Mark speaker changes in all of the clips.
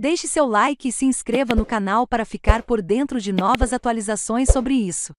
Speaker 1: Deixe seu like e se inscreva no canal para ficar por dentro de novas atualizações sobre isso.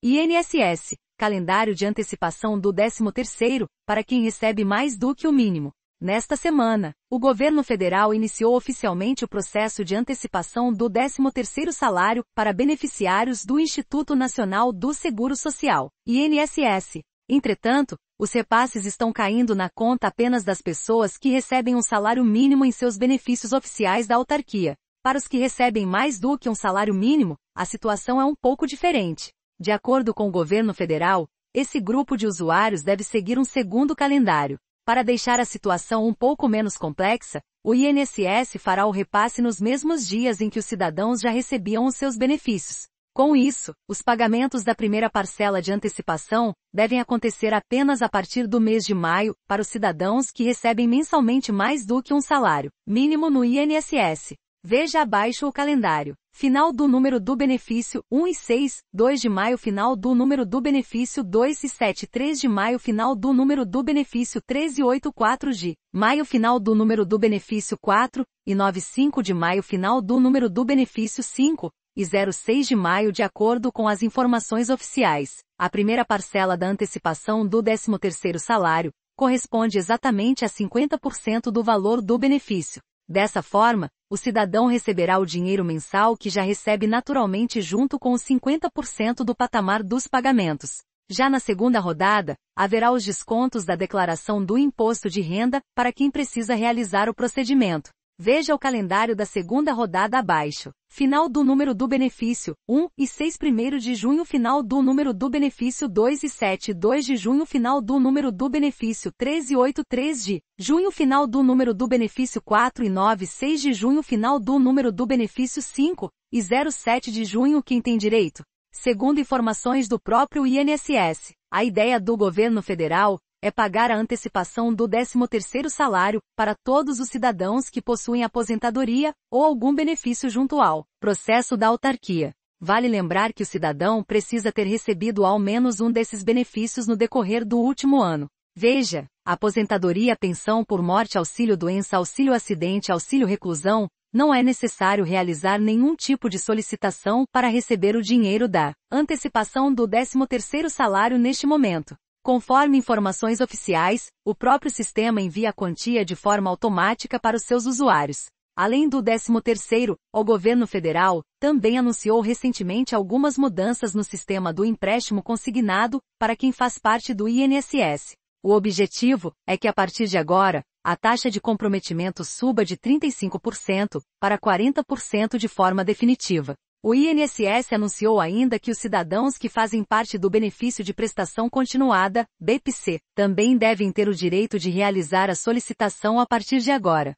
Speaker 1: INSS Calendário de antecipação do 13º, para quem recebe mais do que o mínimo. Nesta semana, o governo federal iniciou oficialmente o processo de antecipação do 13º salário para beneficiários do Instituto Nacional do Seguro Social, INSS. Entretanto, os repasses estão caindo na conta apenas das pessoas que recebem um salário mínimo em seus benefícios oficiais da autarquia. Para os que recebem mais do que um salário mínimo, a situação é um pouco diferente. De acordo com o governo federal, esse grupo de usuários deve seguir um segundo calendário. Para deixar a situação um pouco menos complexa, o INSS fará o repasse nos mesmos dias em que os cidadãos já recebiam os seus benefícios. Com isso, os pagamentos da primeira parcela de antecipação devem acontecer apenas a partir do mês de maio para os cidadãos que recebem mensalmente mais do que um salário mínimo no INSS. Veja abaixo o calendário. Final do número do benefício 1 e 6, 2 de maio final do número do benefício 2 e 7, 3 de maio final do número do benefício 3 e 8, 4 de maio final do número do benefício 4 e 9, 5 de maio final do número do benefício 5, e 06 de maio de acordo com as informações oficiais. A primeira parcela da antecipação do 13º salário corresponde exatamente a 50% do valor do benefício. Dessa forma, o cidadão receberá o dinheiro mensal que já recebe naturalmente junto com os 50% do patamar dos pagamentos. Já na segunda rodada, haverá os descontos da declaração do imposto de renda para quem precisa realizar o procedimento. Veja o calendário da segunda rodada abaixo. Final do número do benefício, 1 e 6 1 de junho Final do número do benefício 2 e 7 2 de junho Final do número do benefício 3 e 8 3 de junho Final do número do benefício 4 e 9 6 de junho Final do número do benefício 5 e 07 de junho Quem tem direito? Segundo informações do próprio INSS, a ideia do governo federal é pagar a antecipação do 13º salário para todos os cidadãos que possuem aposentadoria ou algum benefício junto ao processo da autarquia. Vale lembrar que o cidadão precisa ter recebido ao menos um desses benefícios no decorrer do último ano. Veja, aposentadoria, pensão por morte, auxílio doença, auxílio acidente, auxílio reclusão, não é necessário realizar nenhum tipo de solicitação para receber o dinheiro da antecipação do 13º salário neste momento. Conforme informações oficiais, o próprio sistema envia a quantia de forma automática para os seus usuários. Além do 13º, o governo federal também anunciou recentemente algumas mudanças no sistema do empréstimo consignado para quem faz parte do INSS. O objetivo é que a partir de agora, a taxa de comprometimento suba de 35% para 40% de forma definitiva. O INSS anunciou ainda que os cidadãos que fazem parte do benefício de prestação continuada, BPC, também devem ter o direito de realizar a solicitação a partir de agora.